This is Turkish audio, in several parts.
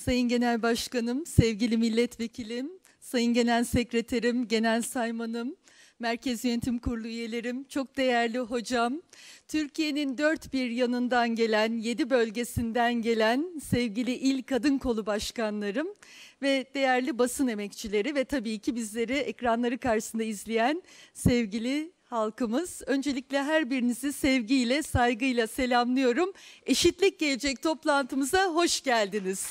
Sayın Genel Başkanım, sevgili milletvekilim, Sayın Genel Sekreterim, Genel Saymanım, Merkez Yönetim Kurulu üyelerim, çok değerli hocam, Türkiye'nin dört bir yanından gelen, yedi bölgesinden gelen sevgili il kadın kolu başkanlarım ve değerli basın emekçileri ve tabii ki bizleri ekranları karşısında izleyen sevgili halkımız. Öncelikle her birinizi sevgiyle, saygıyla selamlıyorum. Eşitlik Gelecek toplantımıza hoş geldiniz.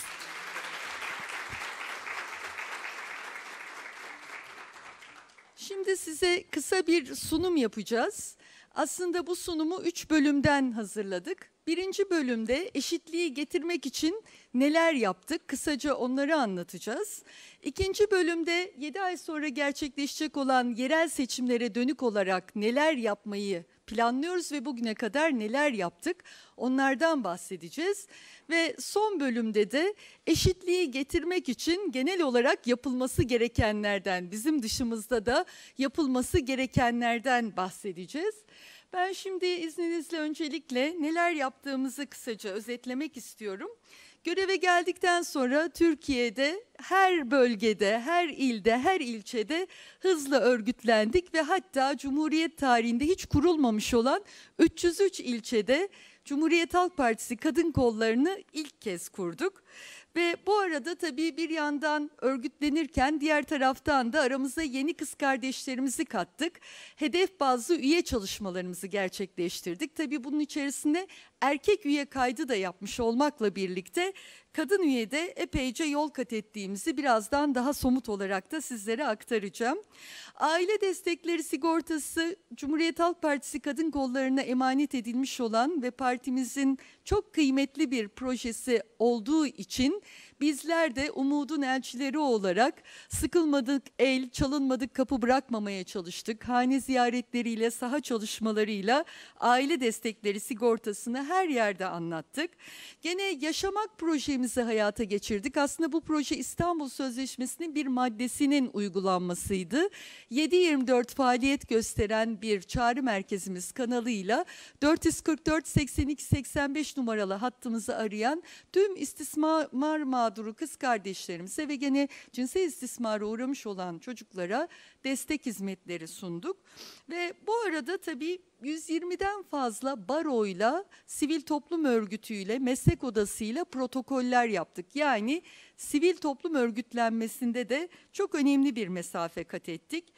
Şimdi size kısa bir sunum yapacağız. Aslında bu sunumu üç bölümden hazırladık. Birinci bölümde eşitliği getirmek için neler yaptık kısaca onları anlatacağız. İkinci bölümde 7 ay sonra gerçekleşecek olan yerel seçimlere dönük olarak neler yapmayı planlıyoruz ve bugüne kadar neler yaptık onlardan bahsedeceğiz. Ve son bölümde de eşitliği getirmek için genel olarak yapılması gerekenlerden bizim dışımızda da yapılması gerekenlerden bahsedeceğiz. Ben şimdi izninizle öncelikle neler yaptığımızı kısaca özetlemek istiyorum. Göreve geldikten sonra Türkiye'de her bölgede, her ilde, her ilçede hızla örgütlendik ve hatta Cumhuriyet tarihinde hiç kurulmamış olan 303 ilçede Cumhuriyet Halk Partisi kadın kollarını ilk kez kurduk. Ve bu arada tabii bir yandan örgütlenirken diğer taraftan da aramıza yeni kız kardeşlerimizi kattık. Hedef bazlı üye çalışmalarımızı gerçekleştirdik. Tabii bunun içerisinde erkek üye kaydı da yapmış olmakla birlikte kadın üyede epeyce yol kat ettiğimizi birazdan daha somut olarak da sizlere aktaracağım. Aile destekleri sigortası Cumhuriyet Halk Partisi kadın kollarına emanet edilmiş olan ve partimizin çok kıymetli bir projesi olduğu için Bizler de umudun elçileri olarak sıkılmadık el, çalınmadık kapı bırakmamaya çalıştık. Hane ziyaretleriyle, saha çalışmalarıyla aile destekleri sigortasını her yerde anlattık. Gene yaşamak projemizi hayata geçirdik. Aslında bu proje İstanbul Sözleşmesi'nin bir maddesinin uygulanmasıydı. 7-24 faaliyet gösteren bir çağrı merkezimiz kanalıyla 444 82 85 numaralı hattımızı arayan tüm istismar mağdurları mağduru kız kardeşlerimize ve gene cinsel istismara uğramış olan çocuklara destek hizmetleri sunduk. Ve bu arada tabii 120'den fazla baroyla, sivil toplum örgütüyle, meslek odasıyla protokoller yaptık. Yani sivil toplum örgütlenmesinde de çok önemli bir mesafe kat ettik.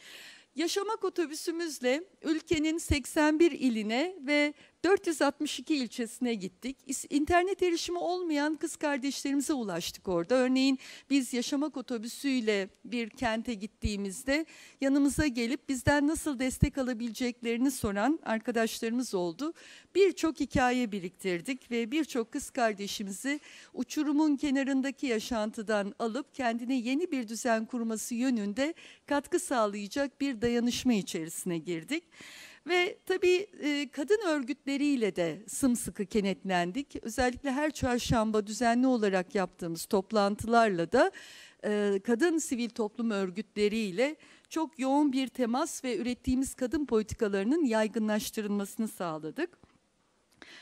Yaşamak otobüsümüzle ülkenin 81 iline ve 462 ilçesine gittik. İnternet erişimi olmayan kız kardeşlerimize ulaştık orada. Örneğin biz yaşamak otobüsüyle bir kente gittiğimizde yanımıza gelip bizden nasıl destek alabileceklerini soran arkadaşlarımız oldu. Birçok hikaye biriktirdik ve birçok kız kardeşimizi uçurumun kenarındaki yaşantıdan alıp kendine yeni bir düzen kurması yönünde katkı sağlayacak bir dayanışma içerisine girdik. Ve tabii e, kadın örgütleriyle de sımsıkı kenetlendik. Özellikle her çarşamba düzenli olarak yaptığımız toplantılarla da e, kadın sivil toplum örgütleriyle çok yoğun bir temas ve ürettiğimiz kadın politikalarının yaygınlaştırılmasını sağladık.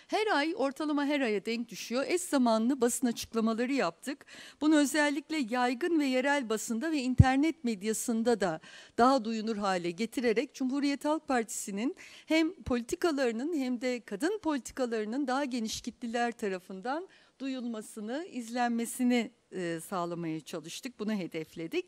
Her ay ortalama her aya denk düşüyor. Es zamanlı basın açıklamaları yaptık. Bunu özellikle yaygın ve yerel basında ve internet medyasında da daha duyunur hale getirerek Cumhuriyet Halk Partisi'nin hem politikalarının hem de kadın politikalarının daha geniş kitleler tarafından duyulmasını, izlenmesini e, sağlamaya çalıştık. Bunu hedefledik.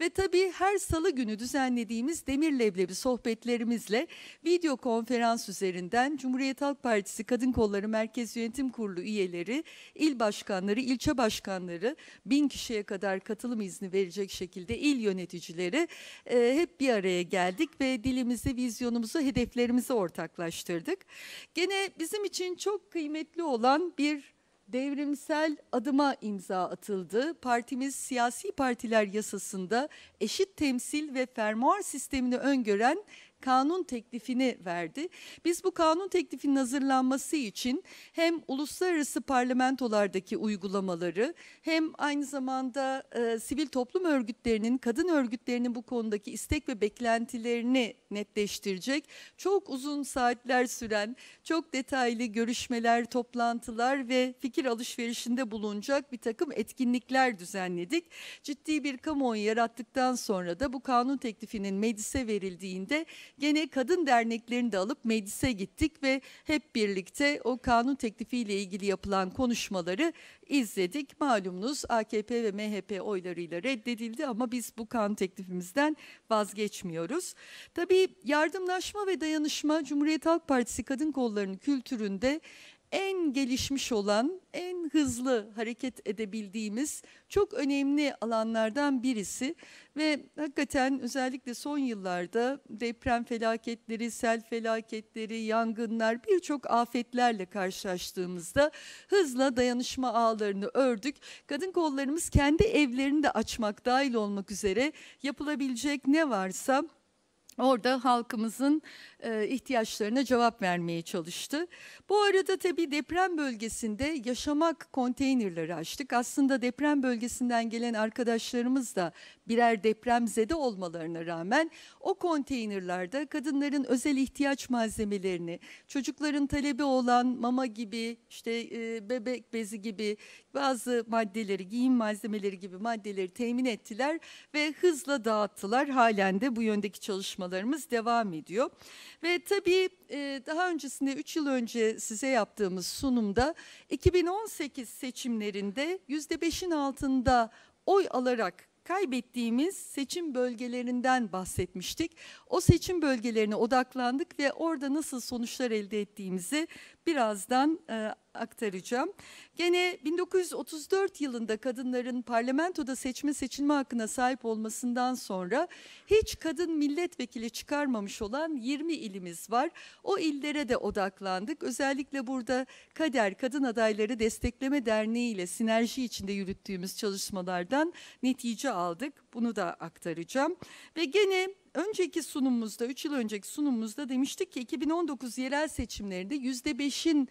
Ve tabii her salı günü düzenlediğimiz Demir Leblebi sohbetlerimizle video konferans üzerinden Cumhuriyet Halk Partisi Kadın Kolları Merkez Yönetim Kurulu üyeleri, il başkanları, ilçe başkanları, bin kişiye kadar katılım izni verecek şekilde il yöneticileri e, hep bir araya geldik ve dilimizi, vizyonumuzu, hedeflerimizi ortaklaştırdık. Gene bizim için çok kıymetli olan bir devrimsel adıma imza atıldı. Partimiz siyasi partiler yasasında eşit temsil ve fermuar sistemini öngören kanun teklifini verdi. Biz bu kanun teklifinin hazırlanması için hem uluslararası parlamentolardaki uygulamaları hem aynı zamanda e, sivil toplum örgütlerinin, kadın örgütlerinin bu konudaki istek ve beklentilerini netleştirecek çok uzun saatler süren, çok detaylı görüşmeler, toplantılar ve fikir alışverişinde bulunacak bir takım etkinlikler düzenledik. Ciddi bir kamuoyu yarattıktan sonra da bu kanun teklifinin meclise verildiğinde Gene kadın derneklerini de alıp meclise gittik ve hep birlikte o kanun teklifiyle ilgili yapılan konuşmaları izledik. Malumunuz AKP ve MHP oylarıyla reddedildi ama biz bu kanun teklifimizden vazgeçmiyoruz. Tabii yardımlaşma ve dayanışma Cumhuriyet Halk Partisi kadın kollarının kültüründe en gelişmiş olan, en hızlı hareket edebildiğimiz çok önemli alanlardan birisi ve hakikaten özellikle son yıllarda deprem felaketleri, sel felaketleri, yangınlar birçok afetlerle karşılaştığımızda hızla dayanışma ağlarını ördük. Kadın kollarımız kendi evlerini de açmak dahil olmak üzere yapılabilecek ne varsa Orada halkımızın e, ihtiyaçlarına cevap vermeye çalıştı. Bu arada tabii deprem bölgesinde yaşamak konteynerleri açtık. Aslında deprem bölgesinden gelen arkadaşlarımız da birer depremzede olmalarına rağmen o konteynerlerde kadınların özel ihtiyaç malzemelerini, çocukların talebi olan mama gibi, işte e, bebek bezi gibi bazı maddeleri, giyim malzemeleri gibi maddeleri temin ettiler ve hızla dağıttılar. Halen de bu yöndeki çalışma çalışmalarımız devam ediyor. Ve tabii e, daha öncesinde 3 yıl önce size yaptığımız sunumda 2018 seçimlerinde %5'in altında oy alarak kaybettiğimiz seçim bölgelerinden bahsetmiştik. O seçim bölgelerine odaklandık ve orada nasıl sonuçlar elde ettiğimizi birazdan e, aktaracağım. Gene 1934 yılında kadınların parlamentoda seçme seçilme hakkına sahip olmasından sonra hiç kadın milletvekili çıkarmamış olan 20 ilimiz var. O illere de odaklandık. Özellikle burada Kader Kadın Adayları Destekleme Derneği ile sinerji içinde yürüttüğümüz çalışmalardan netice aldık. Bunu da aktaracağım. Ve gene önceki sunumumuzda, 3 yıl önceki sunumumuzda demiştik ki 2019 yerel seçimlerinde %5'in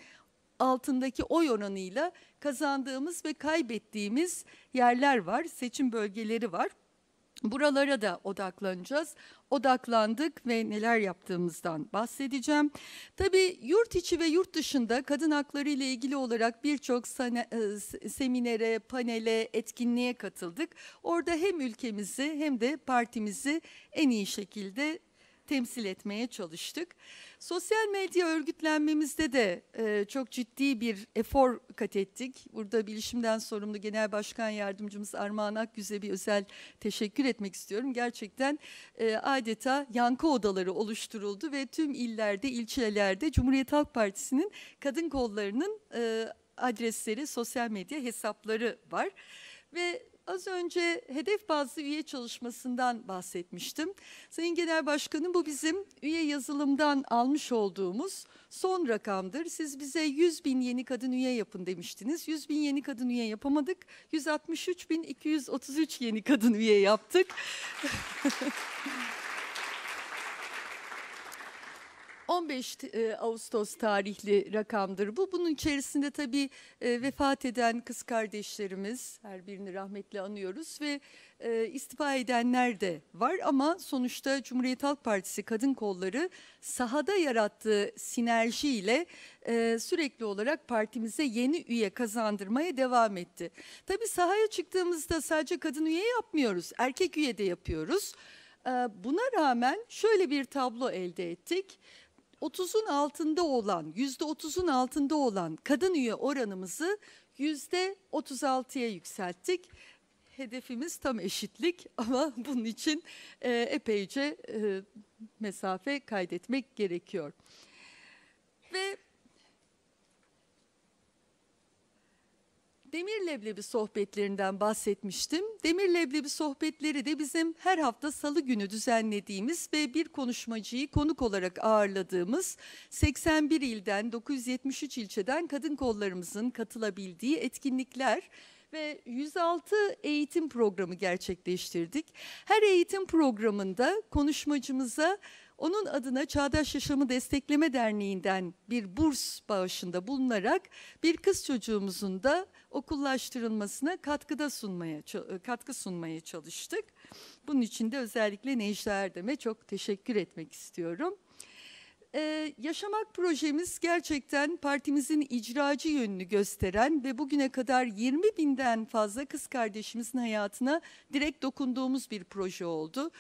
altındaki oy oranıyla kazandığımız ve kaybettiğimiz yerler var, seçim bölgeleri var. Buralara da odaklanacağız. Odaklandık ve neler yaptığımızdan bahsedeceğim. Tabii yurt içi ve yurt dışında kadın hakları ile ilgili olarak birçok e, seminere, panele, etkinliğe katıldık. Orada hem ülkemizi hem de partimizi en iyi şekilde temsil etmeye çalıştık. Sosyal medya örgütlenmemizde de e, çok ciddi bir efor kat ettik. Burada bilişimden sorumlu Genel Başkan Yardımcımız Armağan Akgüz'e bir özel teşekkür etmek istiyorum. Gerçekten e, adeta yankı odaları oluşturuldu ve tüm illerde, ilçelerde Cumhuriyet Halk Partisi'nin kadın kollarının e, adresleri, sosyal medya hesapları var. Ve az önce hedef bazlı üye çalışmasından bahsetmiştim. Sayın Genel Başkanım bu bizim üye yazılımdan almış olduğumuz son rakamdır. Siz bize 100 bin yeni kadın üye yapın demiştiniz. 100 bin yeni kadın üye yapamadık. 163 bin 233 yeni kadın üye yaptık. 15 e, Ağustos tarihli rakamdır bu. Bunun içerisinde tabii e, vefat eden kız kardeşlerimiz her birini rahmetle anıyoruz ve e, istifa edenler de var ama sonuçta Cumhuriyet Halk Partisi kadın kolları sahada yarattığı sinerjiyle sürekli olarak partimize yeni üye kazandırmaya devam etti. Tabii sahaya çıktığımızda sadece kadın üye yapmıyoruz, erkek üye de yapıyoruz. Buna rağmen şöyle bir tablo elde ettik. 30'un altında olan, %30'un altında olan kadın üye oranımızı %36'ya yükselttik. Hedefimiz tam eşitlik ama bunun için e, epeyce e, mesafe kaydetmek gerekiyor. Ve demir leblebi sohbetlerinden bahsetmiştim. Demir leblebi sohbetleri de bizim her hafta salı günü düzenlediğimiz ve bir konuşmacıyı konuk olarak ağırladığımız 81 ilden 973 ilçeden kadın kollarımızın katılabildiği etkinlikler ve 106 eğitim programı gerçekleştirdik. Her eğitim programında konuşmacımıza onun adına Çağdaş Yaşamı Destekleme Derneği'nden bir burs bağışında bulunarak bir kız çocuğumuzun da okullaştırılmasına katkıda sunmaya e, katkı sunmaya çalıştık. Bunun için de özellikle Necla Erdem'e çok teşekkür etmek istiyorum. Ee, yaşamak projemiz gerçekten partimizin icracı yönünü gösteren ve bugüne kadar 20 binden fazla kız kardeşimizin hayatına direkt dokunduğumuz bir proje oldu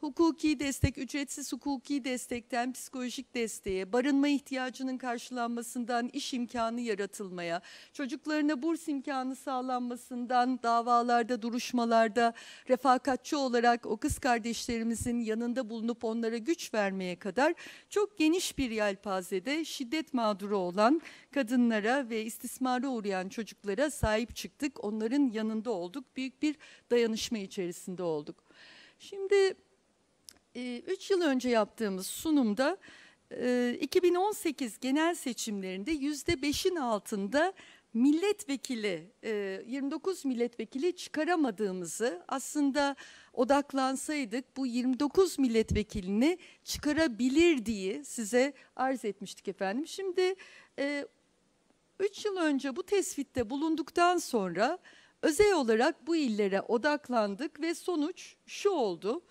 hukuki destek, ücretsiz hukuki destekten psikolojik desteğe, barınma ihtiyacının karşılanmasından iş imkanı yaratılmaya, çocuklarına burs imkanı sağlanmasından davalarda, duruşmalarda refakatçi olarak o kız kardeşlerimizin yanında bulunup onlara güç vermeye kadar çok geniş bir yelpazede şiddet mağduru olan kadınlara ve istismara uğrayan çocuklara sahip çıktık. Onların yanında olduk. Büyük bir dayanışma içerisinde olduk. Şimdi 3 ee, yıl önce yaptığımız sunumda 2018 e, genel seçimlerinde %5'in altında milletvekili 29 e, milletvekili çıkaramadığımızı aslında odaklansaydık bu 29 milletvekilini çıkarabilir diye size arz etmiştik efendim. Şimdi 3 e, yıl önce bu tespitte bulunduktan sonra özel olarak bu illere odaklandık ve sonuç şu oldu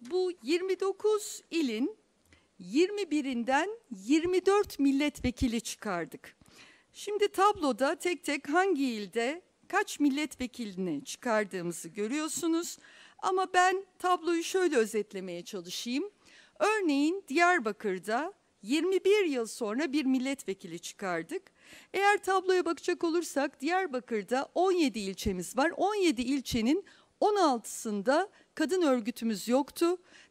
bu 29 ilin 21'inden 24 milletvekili çıkardık. Şimdi tabloda tek tek hangi ilde kaç milletvekilini çıkardığımızı görüyorsunuz. Ama ben tabloyu şöyle özetlemeye çalışayım. Örneğin Diyarbakır'da 21 yıl sonra bir milletvekili çıkardık. Eğer tabloya bakacak olursak Diyarbakır'da 17 ilçemiz var. 17 ilçenin 16'sında kadın örgütümüz yoktu.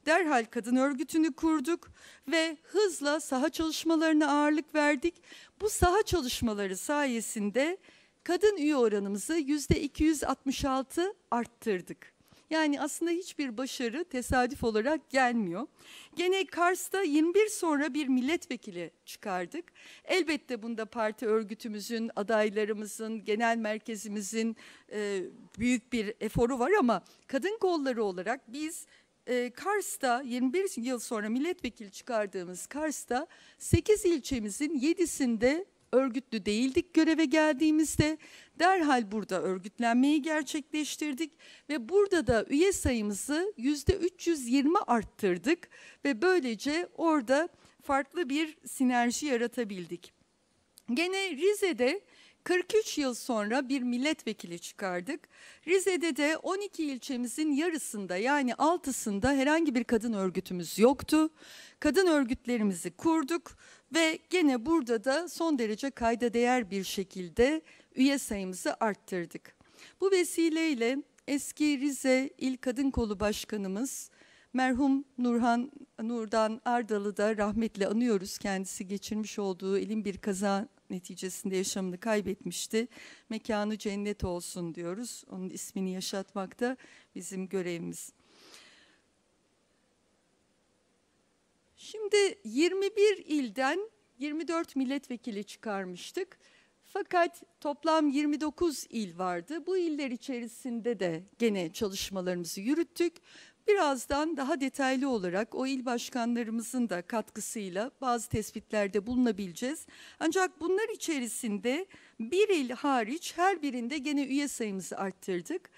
Derhal kadın örgütünü kurduk ve hızla saha çalışmalarına ağırlık verdik. Bu saha çalışmaları sayesinde kadın üye oranımızı yüzde %266 arttırdık. Yani aslında hiçbir başarı tesadüf olarak gelmiyor. Gene Kars'ta 21 sonra bir milletvekili çıkardık. Elbette bunda parti örgütümüzün, adaylarımızın, genel merkezimizin e, büyük bir eforu var ama kadın kolları olarak biz e, Kars'ta 21 yıl sonra milletvekili çıkardığımız Kars'ta 8 ilçemizin 7'sinde örgütlü değildik göreve geldiğimizde. Derhal burada örgütlenmeyi gerçekleştirdik ve burada da üye sayımızı yüzde 320 arttırdık ve böylece orada farklı bir sinerji yaratabildik. Gene Rize'de 43 yıl sonra bir milletvekili çıkardık. Rize'de de 12 ilçemizin yarısında yani altısında herhangi bir kadın örgütümüz yoktu. Kadın örgütlerimizi kurduk ve gene burada da son derece kayda değer bir şekilde üye sayımızı arttırdık. Bu vesileyle eski Rize İl Kadın Kolu Başkanımız merhum Nurhan Nurdan Ardalı da rahmetle anıyoruz. Kendisi geçirmiş olduğu elin bir kaza neticesinde yaşamını kaybetmişti. Mekanı cennet olsun diyoruz. Onun ismini yaşatmak da bizim görevimiz. Şimdi 21 ilden 24 milletvekili çıkarmıştık. Fakat toplam 29 il vardı. Bu iller içerisinde de gene çalışmalarımızı yürüttük. Birazdan daha detaylı olarak o il başkanlarımızın da katkısıyla bazı tespitlerde bulunabileceğiz. Ancak bunlar içerisinde bir il hariç her birinde gene üye sayımızı arttırdık.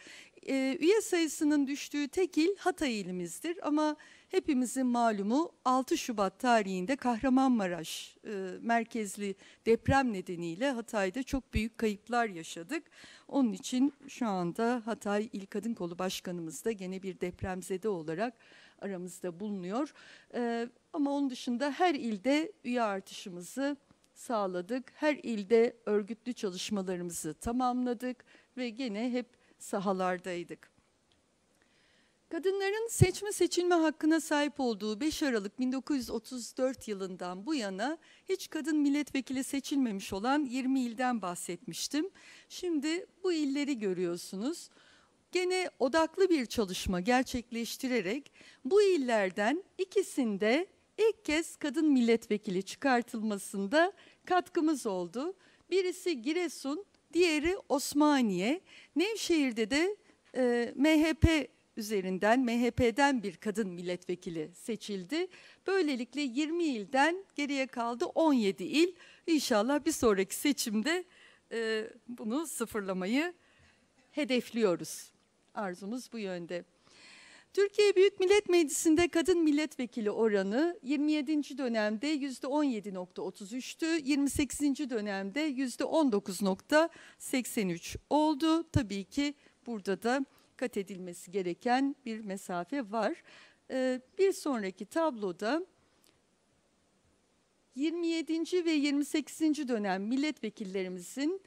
Ee, üye sayısının düştüğü tek il Hatay ilimizdir ama hepimizin malumu 6 Şubat tarihinde Kahramanmaraş e, merkezli deprem nedeniyle Hatay'da çok büyük kayıplar yaşadık. Onun için şu anda Hatay İl Kadın Kolu Başkanımız da gene bir depremzede olarak aramızda bulunuyor. Ee, ama onun dışında her ilde üye artışımızı sağladık. Her ilde örgütlü çalışmalarımızı tamamladık ve gene hep sahalardaydık. Kadınların seçme seçilme hakkına sahip olduğu 5 Aralık 1934 yılından bu yana hiç kadın milletvekili seçilmemiş olan 20 ilden bahsetmiştim. Şimdi bu illeri görüyorsunuz. Gene odaklı bir çalışma gerçekleştirerek bu illerden ikisinde ilk kez kadın milletvekili çıkartılmasında katkımız oldu. Birisi Giresun, diğeri Osmaniye. Nevşehir'de de e, MHP üzerinden MHP'den bir kadın milletvekili seçildi. Böylelikle 20 ilden geriye kaldı 17 il. İnşallah bir sonraki seçimde e, bunu sıfırlamayı hedefliyoruz. Arzumuz bu yönde. Türkiye Büyük Millet Meclisi'nde kadın milletvekili oranı 27. dönemde %17.33'tü, 28. dönemde %19.83 oldu. Tabii ki burada da dikkat edilmesi gereken bir mesafe var. E, bir sonraki tabloda 27. ve 28. dönem milletvekillerimizin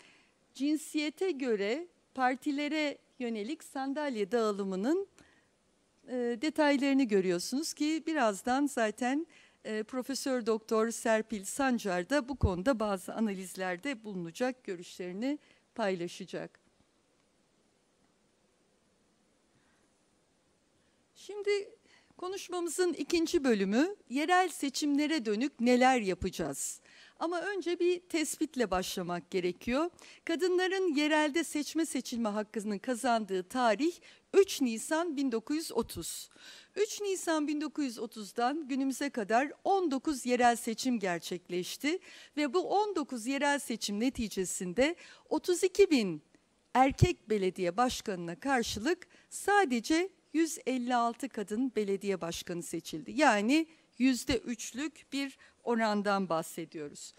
cinsiyete göre partilere yönelik sandalye dağılımının e, detaylarını görüyorsunuz ki birazdan zaten e, Profesör Doktor Serpil Sancar da bu konuda bazı analizlerde bulunacak, görüşlerini paylaşacak. Şimdi konuşmamızın ikinci bölümü yerel seçimlere dönük neler yapacağız? Ama önce bir tespitle başlamak gerekiyor. Kadınların yerelde seçme seçilme hakkının kazandığı tarih 3 Nisan 1930. 3 Nisan 1930'dan günümüze kadar 19 yerel seçim gerçekleşti ve bu 19 yerel seçim neticesinde 32 bin erkek belediye başkanına karşılık sadece 156 kadın belediye başkanı seçildi. Yani yüzde üçlük bir orandan bahsediyoruz.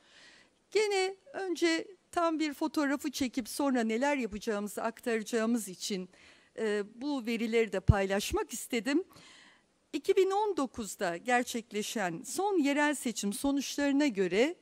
Gene önce tam bir fotoğrafı çekip sonra neler yapacağımızı aktaracağımız için e, bu verileri de paylaşmak istedim. 2019'da gerçekleşen son yerel seçim sonuçlarına göre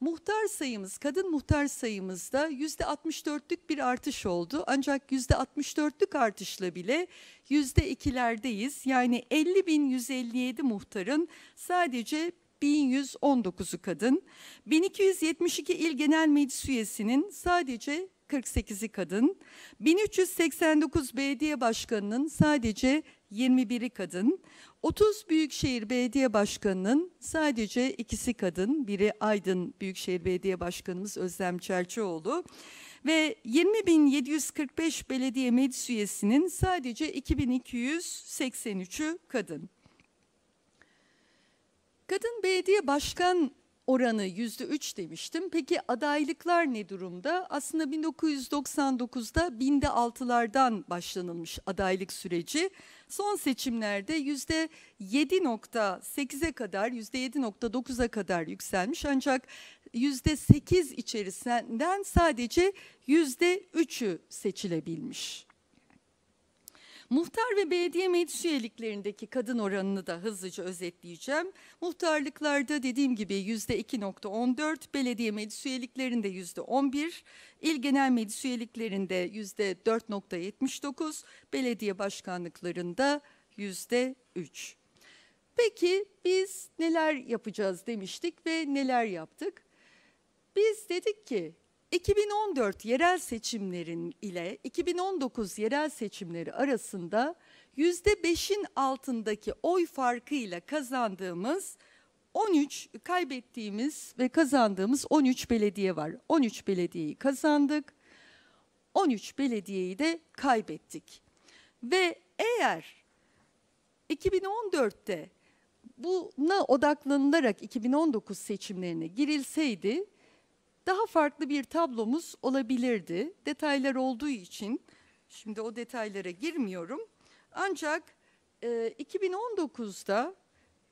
Muhtar sayımız, kadın muhtar sayımızda yüzde 64'lük bir artış oldu. Ancak yüzde 64'lük artışla bile yüzde 2'lerdeyiz. Yani 50.157 muhtarın sadece 1119'u kadın, 1272 il genel meclis üyesinin sadece 48'i kadın, 1389 belediye başkanının sadece 21'i kadın, 30 Büyükşehir Belediye Başkanı'nın sadece ikisi kadın, biri Aydın Büyükşehir Belediye Başkanımız Özlem Çerçioğlu ve 20.745 belediye meclis üyesinin sadece 2283'ü kadın. Kadın belediye başkan oranı yüzde üç demiştim. Peki adaylıklar ne durumda? Aslında 1999'da binde altılardan başlanılmış adaylık süreci. Son seçimlerde yüzde 7.8'e kadar, yüzde 7.9'a kadar yükselmiş. Ancak yüzde 8 içerisinden sadece yüzde 3'ü seçilebilmiş. Muhtar ve belediye meclis üyeliklerindeki kadın oranını da hızlıca özetleyeceğim. Muhtarlıklarda dediğim gibi yüzde 2.14, belediye meclis üyeliklerinde yüzde 11, il genel meclis üyeliklerinde yüzde 4.79, belediye başkanlıklarında yüzde 3. Peki biz neler yapacağız demiştik ve neler yaptık? Biz dedik ki 2014 yerel seçimlerin ile 2019 yerel seçimleri arasında %5'in altındaki oy farkıyla kazandığımız 13 kaybettiğimiz ve kazandığımız 13 belediye var. 13 belediyeyi kazandık. 13 belediyeyi de kaybettik. Ve eğer 2014'te buna odaklanılarak 2019 seçimlerine girilseydi daha farklı bir tablomuz olabilirdi. Detaylar olduğu için şimdi o detaylara girmiyorum. Ancak e, 2019'da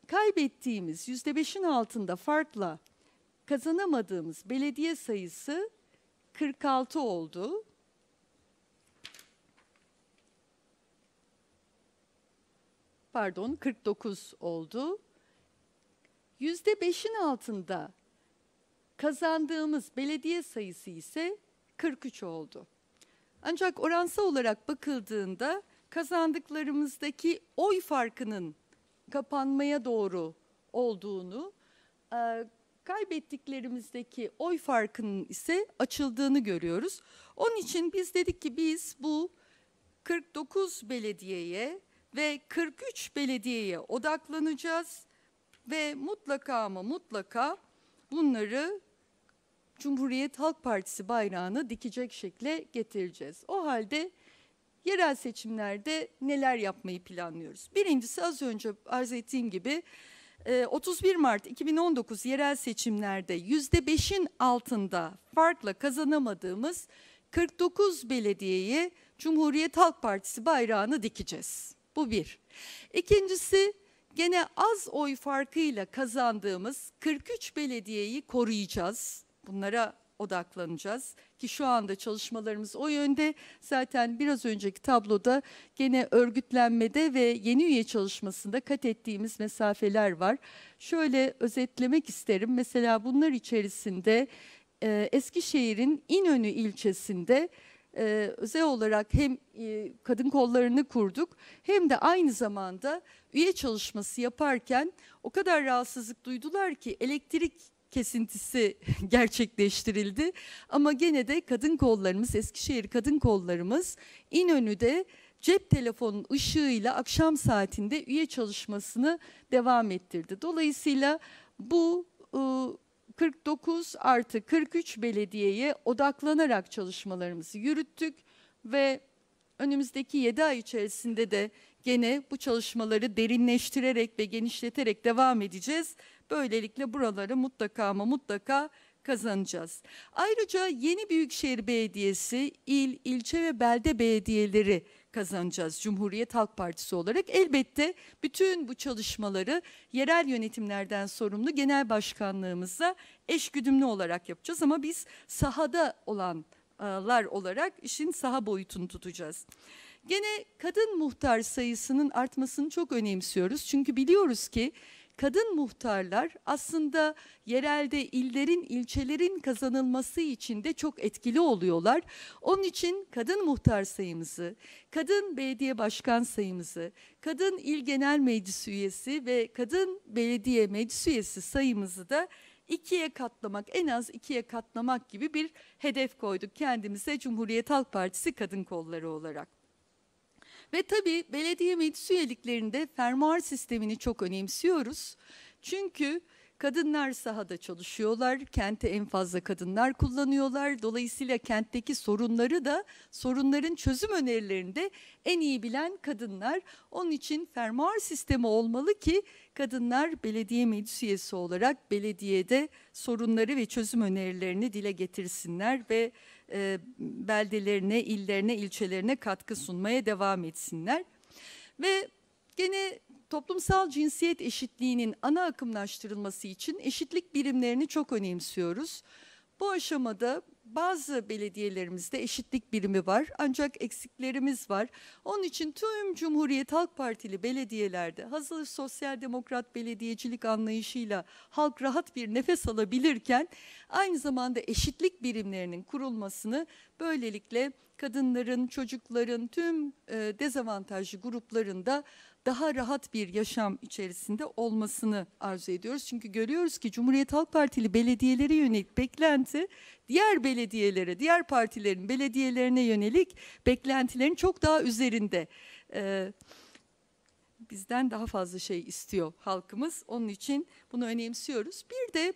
kaybettiğimiz %5'in altında farkla kazanamadığımız belediye sayısı 46 oldu. Pardon 49 oldu. %5'in altında Kazandığımız belediye sayısı ise 43 oldu. Ancak oransal olarak bakıldığında kazandıklarımızdaki oy farkının kapanmaya doğru olduğunu, e, kaybettiklerimizdeki oy farkının ise açıldığını görüyoruz. Onun için biz dedik ki biz bu 49 belediyeye ve 43 belediyeye odaklanacağız ve mutlaka ama mutlaka bunları Cumhuriyet Halk Partisi bayrağını dikecek şekle getireceğiz. O halde yerel seçimlerde neler yapmayı planlıyoruz? Birincisi az önce arz ettiğim gibi 31 e, Mart 2019 yerel seçimlerde %5'in altında farkla kazanamadığımız 49 belediyeyi Cumhuriyet Halk Partisi bayrağını dikeceğiz. Bu bir. İkincisi gene az oy farkıyla kazandığımız 43 belediyeyi koruyacağız. Bunlara odaklanacağız ki şu anda çalışmalarımız o yönde. Zaten biraz önceki tabloda gene örgütlenmede ve yeni üye çalışmasında kat ettiğimiz mesafeler var. Şöyle özetlemek isterim. Mesela bunlar içerisinde e, Eskişehir'in İnönü ilçesinde e, özel olarak hem e, kadın kollarını kurduk hem de aynı zamanda üye çalışması yaparken o kadar rahatsızlık duydular ki elektrik kesintisi gerçekleştirildi. Ama gene de kadın kollarımız, Eskişehir kadın kollarımız İnönü'de cep telefonun ışığıyla akşam saatinde üye çalışmasını devam ettirdi. Dolayısıyla bu 49 ıı, artı 43 belediyeye odaklanarak çalışmalarımızı yürüttük ve önümüzdeki 7 ay içerisinde de gene bu çalışmaları derinleştirerek ve genişleterek devam edeceğiz. Böylelikle buraları mutlaka ama mutlaka kazanacağız. Ayrıca yeni Büyükşehir Belediyesi, il, ilçe ve belde belediyeleri kazanacağız Cumhuriyet Halk Partisi olarak. Elbette bütün bu çalışmaları yerel yönetimlerden sorumlu genel başkanlığımızla eşgüdümlü olarak yapacağız ama biz sahada olanlar olarak işin saha boyutunu tutacağız. Gene kadın muhtar sayısının artmasını çok önemsiyoruz. Çünkü biliyoruz ki kadın muhtarlar aslında yerelde illerin, ilçelerin kazanılması için de çok etkili oluyorlar. Onun için kadın muhtar sayımızı, kadın belediye başkan sayımızı, kadın il genel meclis üyesi ve kadın belediye meclis üyesi sayımızı da ikiye katlamak, en az ikiye katlamak gibi bir hedef koyduk kendimize Cumhuriyet Halk Partisi kadın kolları olarak. Ve tabii belediye meclis üyeliklerinde fermuar sistemini çok önemsiyoruz. Çünkü kadınlar sahada çalışıyorlar, kente en fazla kadınlar kullanıyorlar. Dolayısıyla kentteki sorunları da sorunların çözüm önerilerinde en iyi bilen kadınlar. Onun için fermuar sistemi olmalı ki Kadınlar belediye meclis üyesi olarak belediyede sorunları ve çözüm önerilerini dile getirsinler ve e, beldelerine, illerine, ilçelerine katkı sunmaya devam etsinler. Ve gene toplumsal cinsiyet eşitliğinin ana akımlaştırılması için eşitlik birimlerini çok önemsiyoruz. Bu aşamada bazı belediyelerimizde eşitlik birimi var ancak eksiklerimiz var. Onun için tüm Cumhuriyet Halk Partili belediyelerde hazır sosyal demokrat belediyecilik anlayışıyla halk rahat bir nefes alabilirken aynı zamanda eşitlik birimlerinin kurulmasını böylelikle kadınların, çocukların, tüm e, dezavantajlı gruplarında daha rahat bir yaşam içerisinde olmasını arzu ediyoruz. Çünkü görüyoruz ki Cumhuriyet Halk Partili belediyelere yönelik beklenti diğer belediyelere, diğer partilerin belediyelerine yönelik beklentilerin çok daha üzerinde. Ee, bizden daha fazla şey istiyor halkımız. Onun için bunu önemsiyoruz. Bir de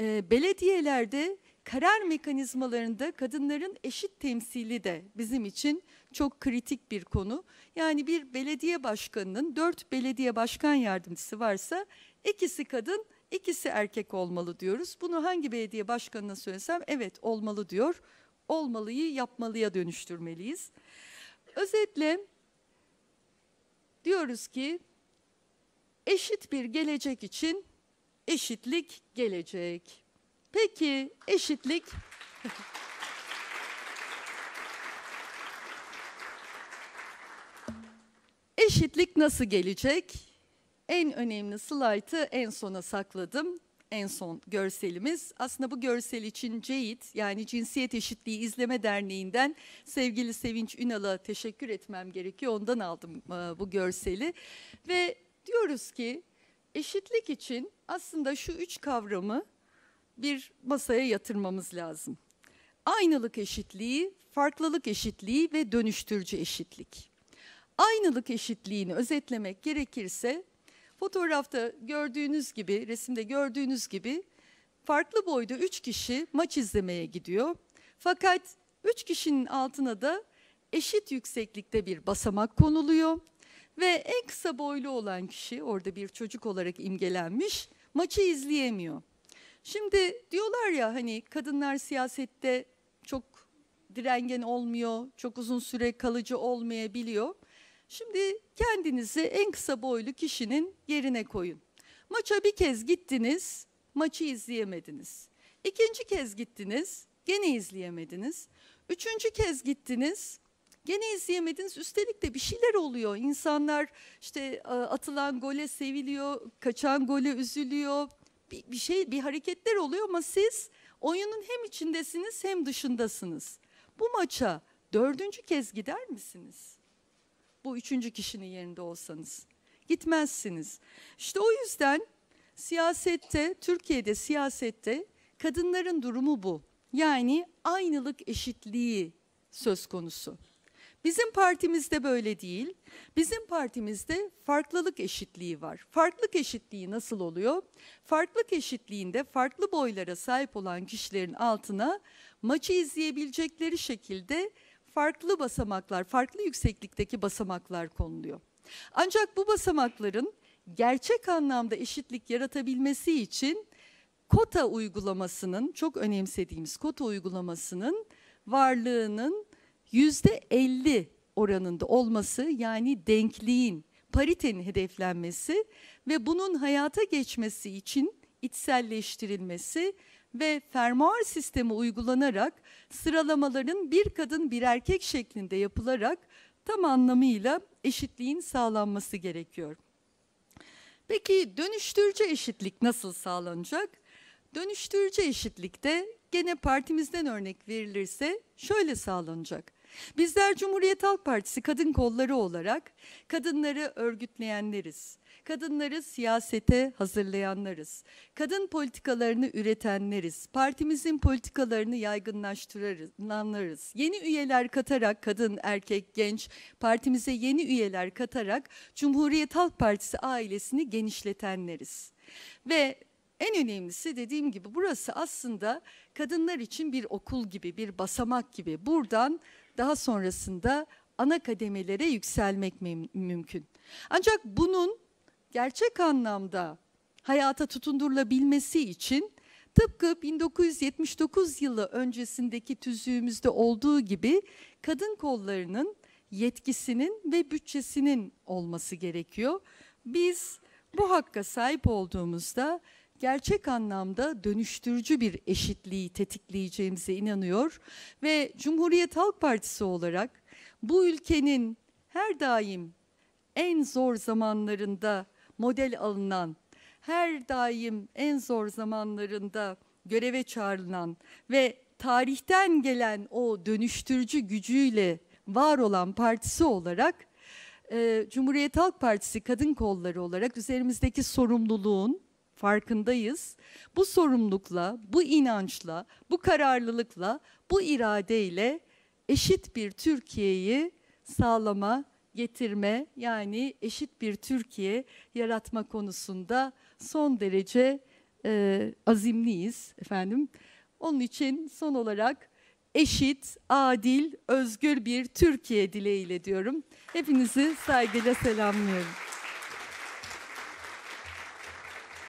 e, belediyelerde karar mekanizmalarında kadınların eşit temsili de bizim için çok kritik bir konu. Yani bir belediye başkanının dört belediye başkan yardımcısı varsa ikisi kadın, ikisi erkek olmalı diyoruz. Bunu hangi belediye başkanına söylesem evet olmalı diyor. Olmalıyı yapmalıya dönüştürmeliyiz. Özetle diyoruz ki eşit bir gelecek için eşitlik gelecek. Peki eşitlik Eşitlik nasıl gelecek? En önemli slaytı en sona sakladım. En son görselimiz. Aslında bu görsel için CEİT yani Cinsiyet Eşitliği İzleme Derneği'nden sevgili Sevinç Ünal'a teşekkür etmem gerekiyor. Ondan aldım e, bu görseli. Ve diyoruz ki eşitlik için aslında şu üç kavramı bir masaya yatırmamız lazım. Aynılık eşitliği, farklılık eşitliği ve dönüştürücü eşitlik. Aynılık eşitliğini özetlemek gerekirse fotoğrafta gördüğünüz gibi, resimde gördüğünüz gibi farklı boyda üç kişi maç izlemeye gidiyor. Fakat üç kişinin altına da eşit yükseklikte bir basamak konuluyor ve en kısa boylu olan kişi orada bir çocuk olarak imgelenmiş maçı izleyemiyor. Şimdi diyorlar ya hani kadınlar siyasette çok direngen olmuyor, çok uzun süre kalıcı olmayabiliyor. Şimdi kendinizi en kısa boylu kişinin yerine koyun. Maça bir kez gittiniz, maçı izleyemediniz. İkinci kez gittiniz, gene izleyemediniz. Üçüncü kez gittiniz, gene izleyemediniz. Üstelik de bir şeyler oluyor. İnsanlar işte atılan gole seviliyor, kaçan gole üzülüyor bir, bir şey bir hareketler oluyor ama siz oyunun hem içindesiniz hem dışındasınız. Bu maça dördüncü kez gider misiniz? Bu üçüncü kişinin yerinde olsanız. Gitmezsiniz. İşte o yüzden siyasette, Türkiye'de siyasette kadınların durumu bu. Yani aynılık eşitliği söz konusu. Bizim partimizde böyle değil. Bizim partimizde farklılık eşitliği var. Farklılık eşitliği nasıl oluyor? Farklılık eşitliğinde farklı boylara sahip olan kişilerin altına maçı izleyebilecekleri şekilde farklı basamaklar, farklı yükseklikteki basamaklar konuluyor. Ancak bu basamakların gerçek anlamda eşitlik yaratabilmesi için kota uygulamasının, çok önemsediğimiz kota uygulamasının varlığının yüzde %50 oranında olması yani denkliğin, paritenin hedeflenmesi ve bunun hayata geçmesi için içselleştirilmesi ve fermuar sistemi uygulanarak sıralamaların bir kadın bir erkek şeklinde yapılarak tam anlamıyla eşitliğin sağlanması gerekiyor. Peki dönüştürücü eşitlik nasıl sağlanacak? Dönüştürücü eşitlikte gene partimizden örnek verilirse şöyle sağlanacak. Bizler Cumhuriyet Halk Partisi kadın kolları olarak kadınları örgütleyenleriz. Kadınları siyasete hazırlayanlarız. Kadın politikalarını üretenleriz. Partimizin politikalarını yaygınlaştıranlarız. Yeni üyeler katarak kadın, erkek, genç partimize yeni üyeler katarak Cumhuriyet Halk Partisi ailesini genişletenleriz. Ve en önemlisi dediğim gibi burası aslında kadınlar için bir okul gibi, bir basamak gibi. Buradan daha sonrasında ana kademelere yükselmek mümkün. Ancak bunun gerçek anlamda hayata tutundurulabilmesi için tıpkı 1979 yılı öncesindeki tüzüğümüzde olduğu gibi kadın kollarının yetkisinin ve bütçesinin olması gerekiyor. Biz bu hakka sahip olduğumuzda gerçek anlamda dönüştürücü bir eşitliği tetikleyeceğimize inanıyor ve Cumhuriyet Halk Partisi olarak bu ülkenin her daim en zor zamanlarında model alınan, her daim en zor zamanlarında göreve çağrılan ve tarihten gelen o dönüştürücü gücüyle var olan partisi olarak Cumhuriyet Halk Partisi kadın kolları olarak üzerimizdeki sorumluluğun farkındayız. Bu sorumlulukla, bu inançla, bu kararlılıkla, bu iradeyle eşit bir Türkiye'yi sağlama, getirme yani eşit bir Türkiye yaratma konusunda son derece e, azimliyiz efendim. Onun için son olarak eşit, adil, özgür bir Türkiye dileğiyle diyorum. Hepinizi saygıyla selamlıyorum.